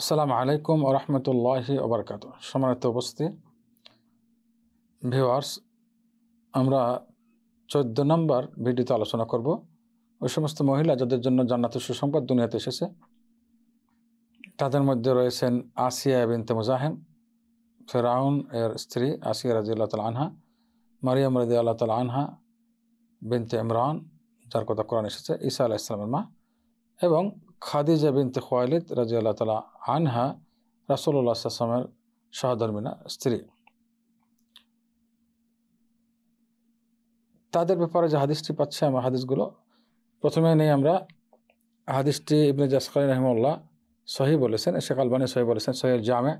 আসসালামু আলাইকুম রহমতুল্লাহি ওবরকাত সমানিত উপস্থিতি ভিওয়ার্স আমরা চোদ্দ নম্বর ভিডিওতে আলোচনা করব ওই সমস্ত মহিলা যাদের জন্য জান্নাতের সুসংবাদ দুনিয়াতে এসেছে তাদের মধ্যে রয়েছেন আসিয়া বিনতে মুজাহেম ফেরাউন এর স্ত্রী আসিয়া রাজি আল্লাহ তাল আনহা মারিয়াম রাজি আল্লাহ তাল আনহা বিনতে ইমরান যার কথা কোরআন এসেছে ঈসা আলাহ ইসলামের মা এবং খাদিজা বিনতে খোয়ালিদ রাজি আল্লাহ তালা আনহা রাসোল্লা সাল্লামের সহধর্মিনা স্ত্রী তাদের ব্যাপারে যে হাদিসটি পাচ্ছে আমার হাদিসগুলো প্রথমে নেই আমরা হাদিসটি ইবনে জাসকাল রহমুল্লাহ সহি বলেছেন শেখ আলবানি সহি বলেছেন সহির জামে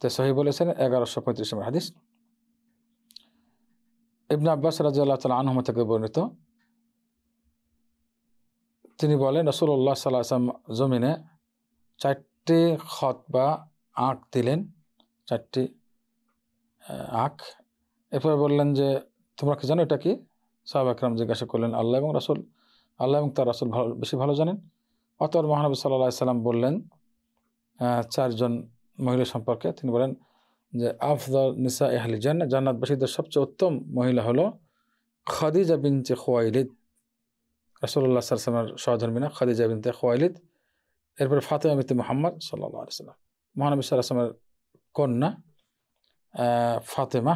তে সহি বলেছেন এগারোশো পঁয়ত্রিশ নম্বর হাদিস ইবনে আব্বাস রাজি আল্লাহ তালা আনহমা থেকে বর্ণিত তিনি বলেন রসুল্লাহ সাল্লাহ আসলাম জমিনে চারটি খত বা আঁক দিলেন চারটি আঁক এরপরে বললেন যে তোমরা কি জানো এটা কি সাহাব আকরাম জিজ্ঞাসা করলেন আল্লাহ এবং রাসুল আল্লাহ এবং তার রাসুল ভালো বেশি ভালো জানেন অতর মহানবী সাল্লাহ সাল্লাম বললেন চারজন মহিলা সম্পর্কে তিনি বলেন যে আফদল নিসা এহালি জান্নাত জান্নাতবাসীদের সবচেয়ে উত্তম মহিলা হলো খাদিজা বিনচে খোয়াইলিদ রাসুল্লাহ সালসালামের সহধর্মিনা খাদিজা বিনতে খোয়ালিদ এরপরে ফাতেমা বিনতে মোহাম্মদ সাল্লা সাল্লাম মহানবী সাল্লামের কন্যা ফাতেমা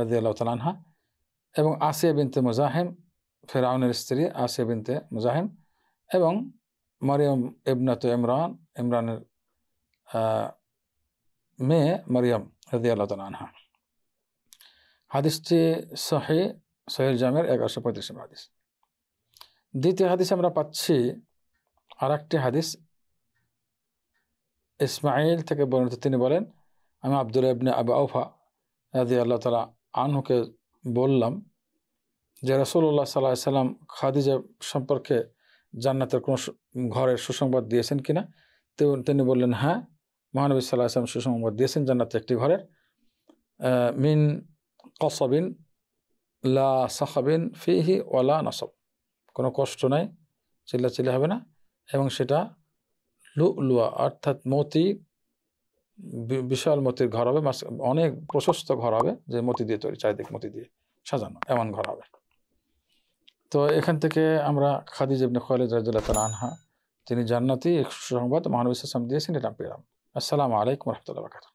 আল্লাহ তালানহা এবং আসিয়া বিনতে মুজাহিম ফেরাউনের স্ত্রী আসিয়া বিনতে মুজাহিম এবং মরিয়ম ইবনাত ইমরান ইমরানের মেয়ে রাজি আল্লাহ তালানহা হাদিসটি সহি সহিল জামের এগারোশো পঁয়ত্রিশ হাদিস দ্বিতীয় হাদিস আমরা পাচ্ছি আর একটি হাদিস ইসমাইল থেকে বর্ণিত তিনি বলেন আমি আবদুল ইবনে আবু আউফা রাজি আল্লাহ তালা আনহুকে বললাম যে রসুল্লাহ সাল্লাহ সাল্লাম খাদিজা সম্পর্কে জান্নাতের কোনো ঘরের সুসংবাদ দিয়েছেন কিনা তিনি বললেন হ্যাঁ মহানবী সাল্লাহ আসলাম সুসংবাদ দিয়েছেন জান্নাতের একটি ঘরের মিন কসবিন লা সাহাবিন ফিহি ওয়ালা নসব কোনো কষ্ট নাই চিল্লাচিল্লি হবে না এবং সেটা লু লুয়া অর্থাৎ মতি বিশাল মতির ঘর হবে অনেক প্রশস্ত ঘর হবে যে মতি দিয়ে তৈরি চারিদিক মতি দিয়ে সাজানো এমন ঘর হবে তো এখান থেকে আমরা খাদি ইবনে খোয়ালে রাজুল্লাহ তাল আনহা তিনি জান্নাতি সংবাদ মহানবী সাম দিয়েছেন এটা পেলাম আসসালামু আলাইকুম রহমতুল্লাহ